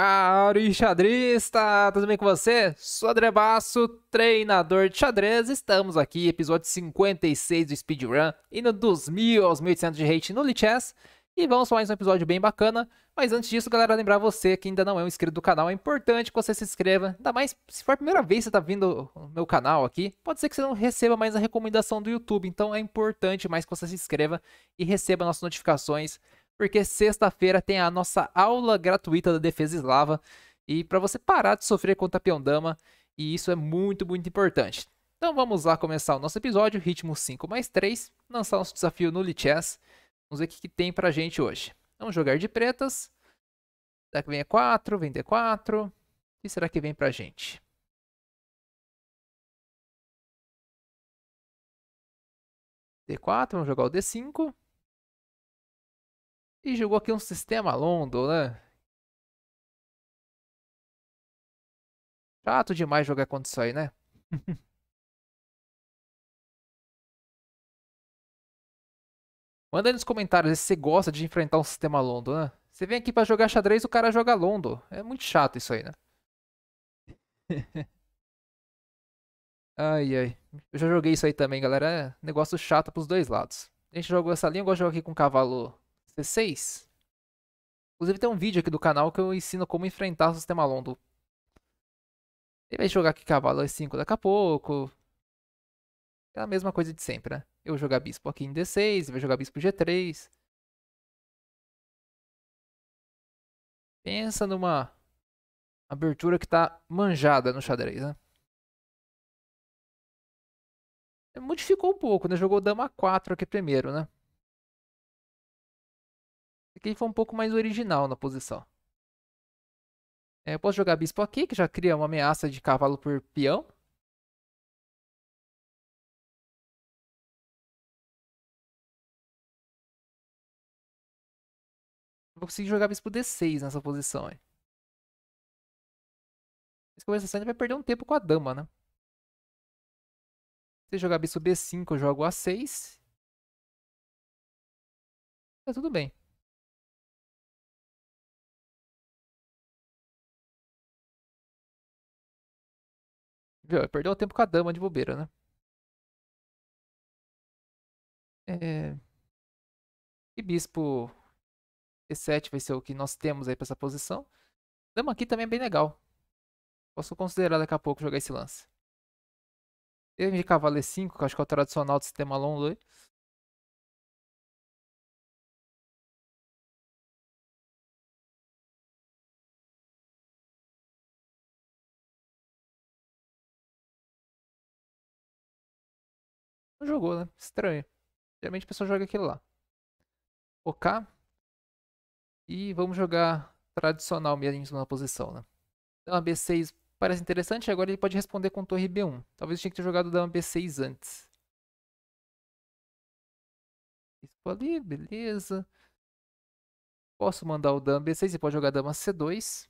Caro xadrista, tudo bem com você? Sou André Basso, treinador de xadrez. Estamos aqui, episódio 56 do Speedrun, indo dos 1000 aos 1800 de rate no Lichess. E vamos falar mais um episódio bem bacana. Mas antes disso, galera, lembrar você que ainda não é um inscrito do canal, é importante que você se inscreva. Ainda mais se for a primeira vez que você está vindo no meu canal aqui, pode ser que você não receba mais a recomendação do YouTube. Então é importante mais que você se inscreva e receba nossas notificações porque sexta-feira tem a nossa aula gratuita da defesa eslava e para você parar de sofrer contra a Piondama, e isso é muito, muito importante. Então vamos lá começar o nosso episódio, ritmo 5 mais 3, lançar nosso desafio no Lichess. Vamos ver o que, que tem pra gente hoje. Vamos jogar de pretas. Será que vem E4? Vem D4? O que será que vem pra gente? D4, vamos jogar o D5. E jogou aqui um sistema London, né? Chato demais jogar contra isso aí, né? Manda aí nos comentários se você gosta de enfrentar um sistema London, né? Você vem aqui pra jogar xadrez, o cara joga London. É muito chato isso aí, né? ai, ai. Eu já joguei isso aí também, galera. É negócio chato pros dois lados. A gente jogou essa linha, eu gosto de jogar aqui com cavalo d 6 Inclusive tem um vídeo aqui do canal que eu ensino como enfrentar o sistema Londo. Ele vai jogar aqui cavalo E5 daqui a pouco. É a mesma coisa de sempre, né? Eu vou jogar bispo aqui em D6, ele vai jogar bispo G3. Pensa numa abertura que tá manjada no xadrez, né? Modificou um pouco, né? Jogou dama 4 aqui primeiro, né? Aqui ele foi um pouco mais original na posição. É, eu posso jogar bispo aqui, que já cria uma ameaça de cavalo por peão. Vou conseguir jogar bispo D6 nessa posição. Hein? Essa conversação vai perder um tempo com a dama, né? Se jogar bispo B5, eu jogo A6. Tá tudo bem. Viu? Perdeu tempo com a dama de bobeira, né? É... E bispo E7 vai ser o que nós temos aí para essa posição. Dama aqui também é bem legal. Posso considerar daqui a pouco jogar esse lance. Teve de cavalo E5, é que acho que é o tradicional do sistema Long Lui. Não jogou, né? Estranho. Geralmente a pessoa joga aquilo lá. OK. E vamos jogar tradicional mesmo na posição, né? Dama B6 parece interessante, agora ele pode responder com torre B1. Talvez tinha que ter jogado dama B6 antes. Isso ali, beleza. Posso mandar o dama B6 Ele pode jogar dama C2.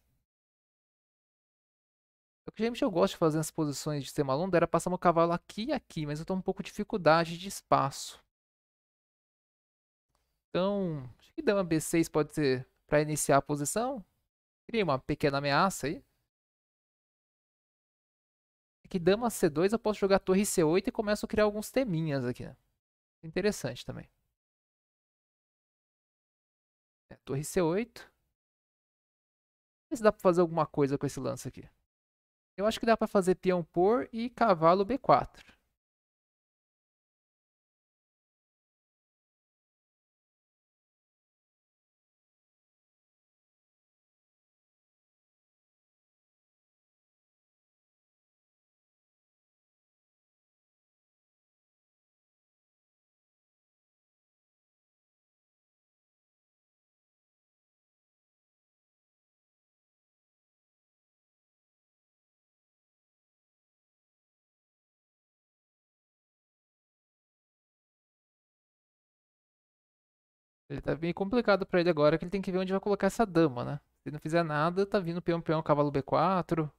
O que geralmente eu gosto de fazer nas posições de extremo longa era passar meu cavalo aqui e aqui, mas eu estou um pouco de dificuldade de espaço. Então, acho que dama B6 pode ser para iniciar a posição. Cria uma pequena ameaça aí. Aqui é dama C2 eu posso jogar torre C8 e começo a criar alguns teminhas aqui. Né? Interessante também. É, torre C8. Vê se dá para fazer alguma coisa com esse lance aqui. Eu acho que dá para fazer peão por e cavalo b4. Ele tá bem complicado para ele agora, que ele tem que ver onde vai colocar essa dama, né? Se ele não fizer nada, tá vindo peão, peão, cavalo B4.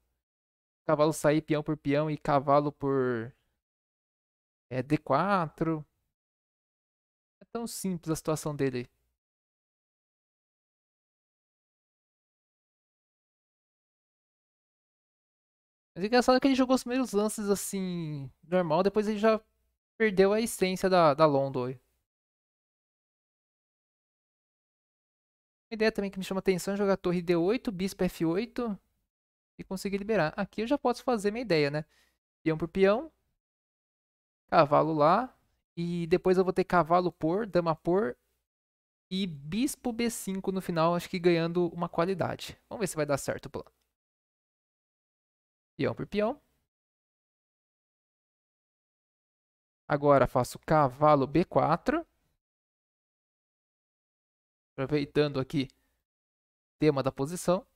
Cavalo sair peão por peão e cavalo por é, D4. É tão simples a situação dele. Mas é engraçado que ele jogou os primeiros lances assim, normal, depois ele já perdeu a essência da, da Londo. Uma ideia também que me chama atenção é jogar torre D8, bispo F8 e conseguir liberar. Aqui eu já posso fazer minha ideia, né? Peão por peão, cavalo lá, e depois eu vou ter cavalo por, dama por e bispo B5 no final, acho que ganhando uma qualidade. Vamos ver se vai dar certo o plano. Peão por peão. Agora faço cavalo B4. Aproveitando aqui tema da posição.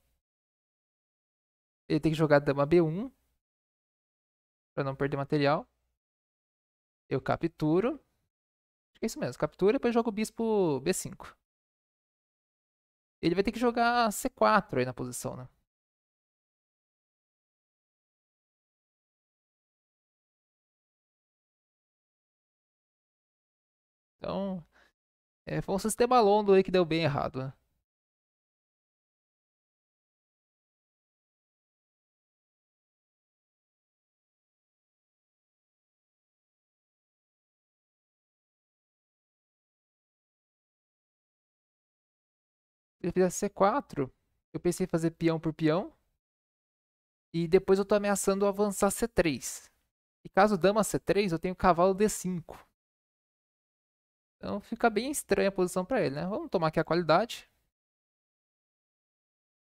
Ele tem que jogar dama B1 para não perder material. Eu capturo. Acho que é isso mesmo. Captura e depois jogo o bispo B5. Ele vai ter que jogar C4 aí na posição, né? Então, é, foi um sistema longo aí que deu bem errado, né? Se eu fizesse C4, eu pensei em fazer peão por peão. E depois eu tô ameaçando avançar C3. E caso dama C3, eu tenho cavalo D5. Então fica bem estranha a posição para ele, né? Vamos tomar aqui a qualidade.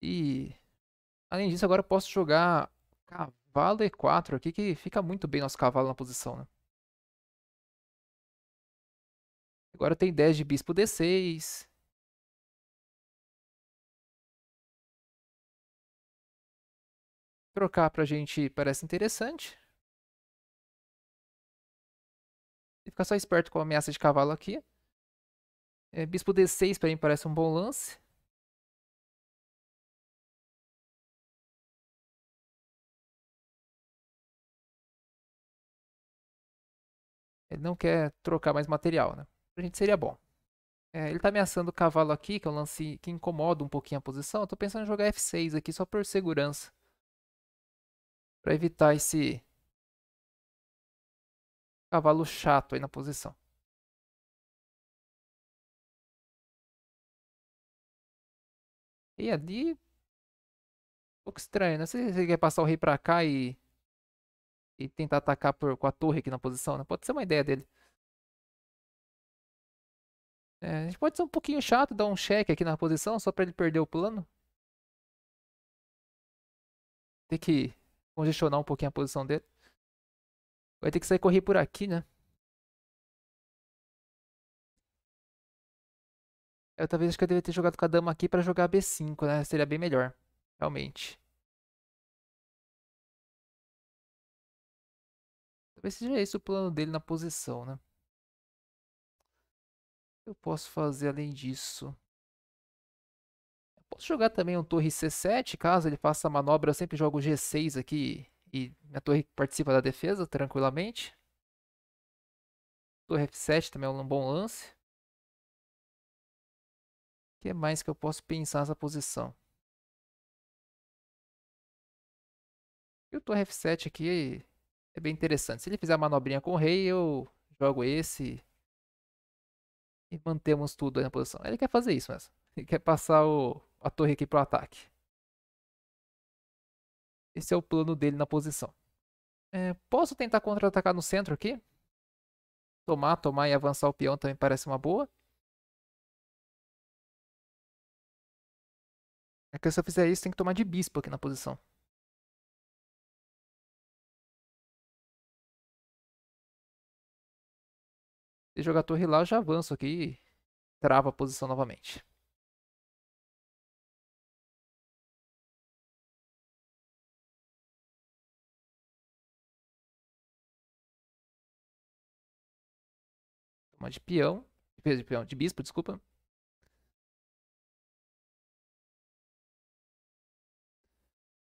E além disso, agora eu posso jogar cavalo e4 aqui, que fica muito bem nosso cavalo na posição, né? Agora tem 10 de bispo d6. Trocar pra gente parece interessante. ficar só esperto com a ameaça de cavalo aqui. É, bispo D6 para mim parece um bom lance. Ele não quer trocar mais material, né? Pra gente seria bom. É, ele tá ameaçando o cavalo aqui, que é um lance que incomoda um pouquinho a posição. Eu tô pensando em jogar F6 aqui só por segurança. Pra evitar esse Cavalo chato aí na posição. E ali. Um pouco estranho, né? Se ele quer passar o rei pra cá e. E tentar atacar por, com a torre aqui na posição, né? Pode ser uma ideia dele. É, a gente pode ser um pouquinho chato, dar um cheque aqui na posição, só pra ele perder o plano. Tem que congestionar um pouquinho a posição dele. Vai ter que sair correr por aqui, né? Eu talvez acho que eu devia ter jogado com a dama aqui para jogar B5, né? Seria bem melhor, realmente. Talvez seja esse o plano dele na posição, né? O que eu posso fazer além disso? Eu posso jogar também um torre C7, caso ele faça a manobra. Eu sempre jogo G6 aqui e minha torre participa da defesa tranquilamente. Torre F7 também é um bom lance. O que mais que eu posso pensar nessa posição? E o Torre F7 aqui é bem interessante. Se ele fizer a manobrinha com o rei, eu jogo esse e mantemos tudo aí na posição. Ele quer fazer isso mesmo. Ele quer passar o, a torre aqui para o ataque. Esse é o plano dele na posição. É, posso tentar contra-atacar no centro aqui? Tomar, tomar e avançar o peão também parece uma boa. É que se eu fizer isso, tem que tomar de bispo aqui na posição. Se jogar torre lá, eu já avanço aqui e trava a posição novamente. Uma de peão. De peão, de bispo, desculpa.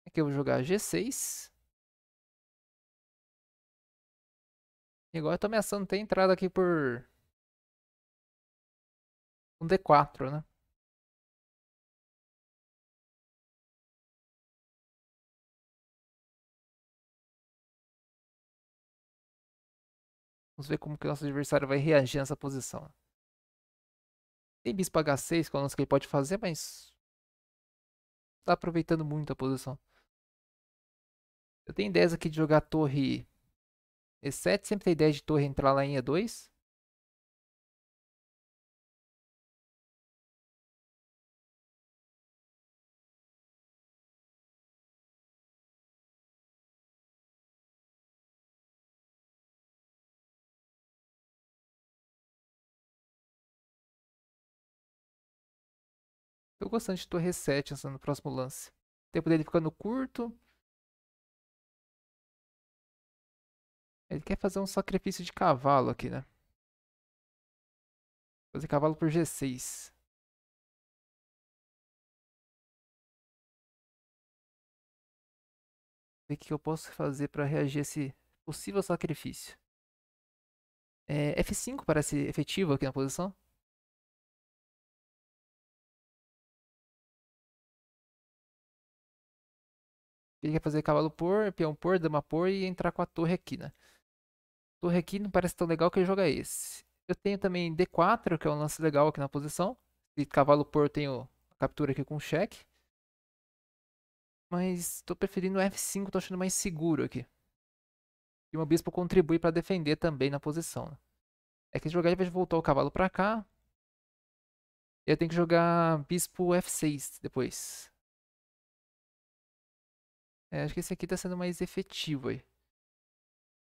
Aqui eu vou jogar G6. E agora eu tô ameaçando ter entrada aqui por... Um D4, né? Vamos ver como que o nosso adversário vai reagir nessa posição. Tem bispo H6, que é o lance que ele pode fazer, mas... Tá aproveitando muito a posição. Eu tenho ideias aqui de jogar torre E7, sempre tem ideia de torre entrar lá em E2. gostando de torre reset no próximo lance. O tempo dele ficando curto. Ele quer fazer um sacrifício de cavalo aqui, né? Fazer cavalo por G6. Ver o que eu posso fazer para reagir a esse possível sacrifício. É, F5 parece efetivo aqui na posição. Ele quer fazer cavalo por, peão por, dama por e entrar com a torre aqui, né? Torre aqui não parece tão legal que ele joga esse. Eu tenho também D4, que é um lance legal aqui na posição. E cavalo por eu tenho a captura aqui com cheque. Mas estou preferindo F5, estou achando mais seguro aqui. E o meu bispo contribui para defender também na posição. Né? É que jogar ele vai voltar o cavalo para cá. E eu tenho que jogar bispo F6 depois. É, acho que esse aqui está sendo mais efetivo aí.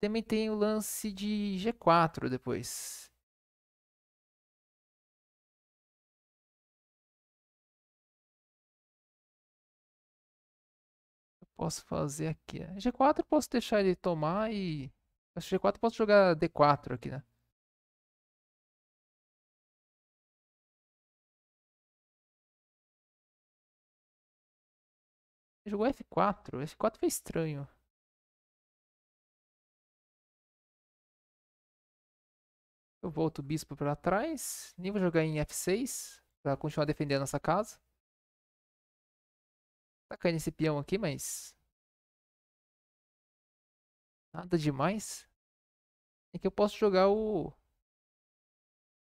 Também tem o lance de G4 depois. posso fazer aqui. Né? G4 posso deixar ele tomar e... G4 posso jogar D4 aqui, né? Jogou F4. F4 foi estranho. Eu volto o bispo para trás. Nem vou jogar em F6 para continuar defendendo essa nossa casa. Tá caindo esse peão aqui, mas... Nada demais. É que eu posso jogar o...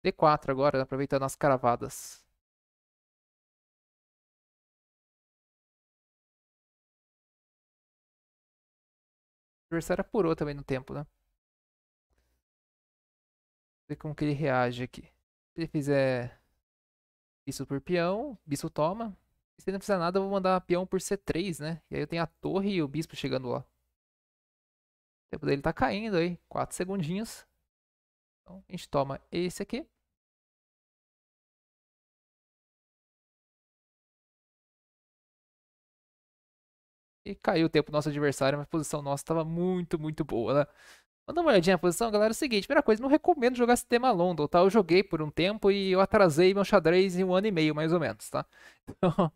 D4 agora, aproveitando as caravadas. adversário apurou também no tempo, né? Ver como que ele reage aqui. Se ele fizer bispo por peão, bispo toma. E se ele não fizer nada, eu vou mandar peão por C3, né? E aí eu tenho a torre e o bispo chegando lá. O tempo dele tá caindo aí, 4 segundinhos. Então a gente toma esse aqui. e caiu o tempo do nosso adversário, mas a posição nossa estava muito, muito boa, né? Dá uma olhadinha na posição, galera. É o seguinte, primeira coisa, não recomendo jogar sistema London, tá? Eu joguei por um tempo e eu atrasei meu xadrez em um ano e meio, mais ou menos, tá?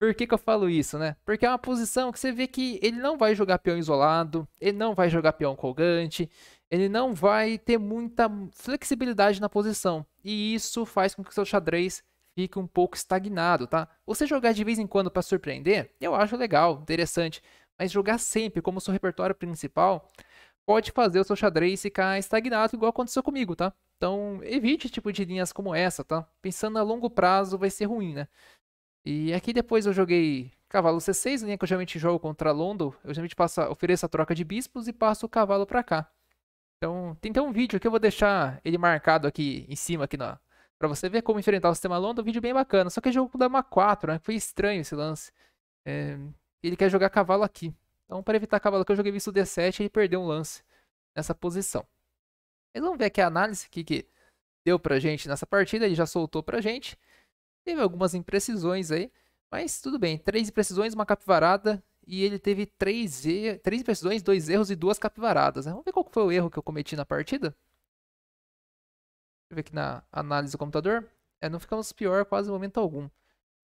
Então, por que, que eu falo isso, né? Porque é uma posição que você vê que ele não vai jogar peão isolado, ele não vai jogar peão colgante, ele não vai ter muita flexibilidade na posição. E isso faz com que o seu xadrez fica um pouco estagnado, tá? Você jogar de vez em quando para surpreender, eu acho legal, interessante, mas jogar sempre como seu repertório principal pode fazer o seu xadrez ficar estagnado, igual aconteceu comigo, tá? Então, evite tipo de linhas como essa, tá? Pensando a longo prazo vai ser ruim, né? E aqui depois eu joguei cavalo C6, linha que eu geralmente jogo contra Londo. Eu geralmente passo, ofereço a troca de bispos e passo o cavalo para cá. Então, tem até um vídeo que eu vou deixar ele marcado aqui em cima, aqui na, para você ver como enfrentar o sistema London, um vídeo bem bacana. Só que é jogo com dama 4, né? Foi estranho esse lance. É... Ele quer jogar cavalo aqui. Então, para evitar cavalo que eu joguei visto D7, ele perdeu um lance nessa posição. Mas vamos ver aqui a análise aqui que deu pra gente nessa partida. Ele já soltou pra gente. Teve algumas imprecisões aí. Mas tudo bem, três imprecisões, uma capivarada. E ele teve três, e... três imprecisões, dois erros e duas capivaradas. Né? Vamos ver qual foi o erro que eu cometi na partida? eu ver aqui na análise do computador. É, não ficamos pior quase em momento algum.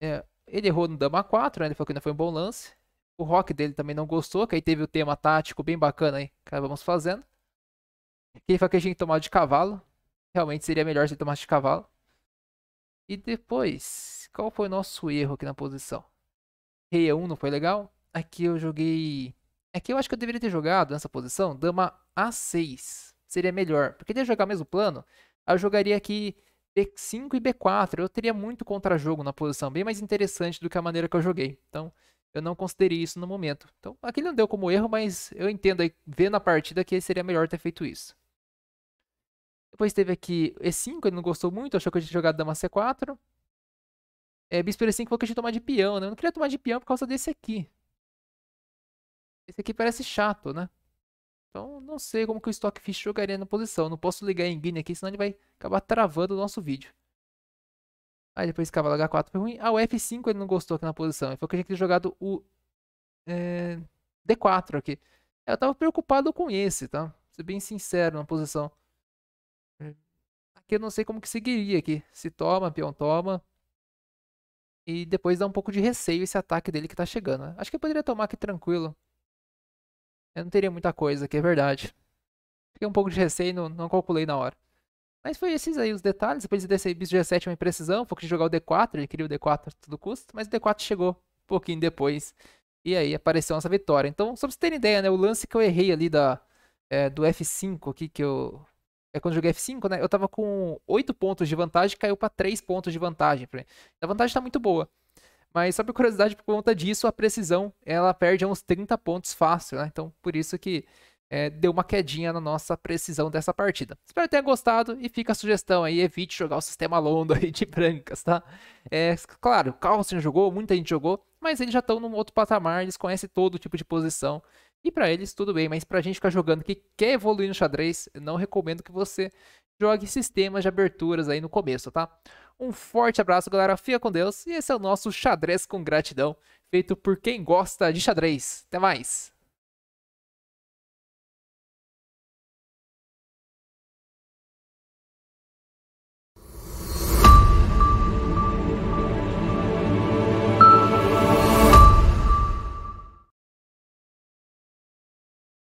É, ele errou no dama 4, né? ele falou que não foi um bom lance. O rock dele também não gostou, que aí teve o tema tático bem bacana aí, que vamos fazendo. Ele falou que a gente tomar de cavalo. Realmente seria melhor se ele tomasse de cavalo. E depois, qual foi o nosso erro aqui na posição? Rei 1 é não foi legal. Aqui eu joguei... Aqui eu acho que eu deveria ter jogado nessa posição, dama A6. Seria melhor, porque ele ia jogar mesmo plano, eu jogaria aqui B5 e B4. Eu teria muito contra-jogo na posição, bem mais interessante do que a maneira que eu joguei. Então, eu não considerei isso no momento. Então, aqui não deu como erro, mas eu entendo aí, vendo a partida, que seria melhor ter feito isso. Depois teve aqui E5, ele não gostou muito, achou que eu tinha jogado dama C4. É, bispo E5 falou que eu tinha tomado de peão, né? Eu não queria tomar de peão por causa desse aqui. Esse aqui parece chato, né? Então, não sei como que o Stockfish jogaria na posição. Não posso ligar em Guinea aqui, senão ele vai acabar travando o nosso vídeo. Aí depois cavalo H4 foi ruim. Ah, o F5 ele não gostou aqui na posição. Ele falou que ele tinha jogado o é, D4 aqui. É, eu tava preocupado com esse, tá? Vou ser bem sincero na posição. É, aqui eu não sei como que seguiria aqui. Se toma, peão toma. E depois dá um pouco de receio esse ataque dele que tá chegando. Né? Acho que eu poderia tomar aqui tranquilo. Eu não teria muita coisa, que é verdade. Fiquei um pouco de receio, não, não calculei na hora. Mas foi esses aí os detalhes. Depois de descer bis G7 é uma imprecisão. Foi que jogar o D4, ele queria o D4 a todo custo, mas o D4 chegou um pouquinho depois. E aí apareceu nossa vitória. Então, só pra vocês terem ideia, né? O lance que eu errei ali da, é, do F5 aqui, que eu. É quando eu joguei F5, né? Eu tava com 8 pontos de vantagem, caiu para 3 pontos de vantagem. A vantagem tá muito boa. Mas só por curiosidade, por conta disso, a precisão ela perde uns 30 pontos fácil, né? Então, por isso que é, deu uma quedinha na nossa precisão dessa partida. Espero que tenha gostado e fica a sugestão aí, evite jogar o sistema Londo aí de brancas, tá? É, claro, o Carlson jogou, muita gente jogou, mas eles já estão num outro patamar, eles conhecem todo tipo de posição. E para eles tudo bem, mas pra gente ficar jogando que quer evoluir no xadrez, não recomendo que você jogue sistemas de aberturas aí no começo, tá? Um forte abraço, galera. Fica com Deus. E esse é o nosso xadrez com gratidão, feito por quem gosta de xadrez. Até mais!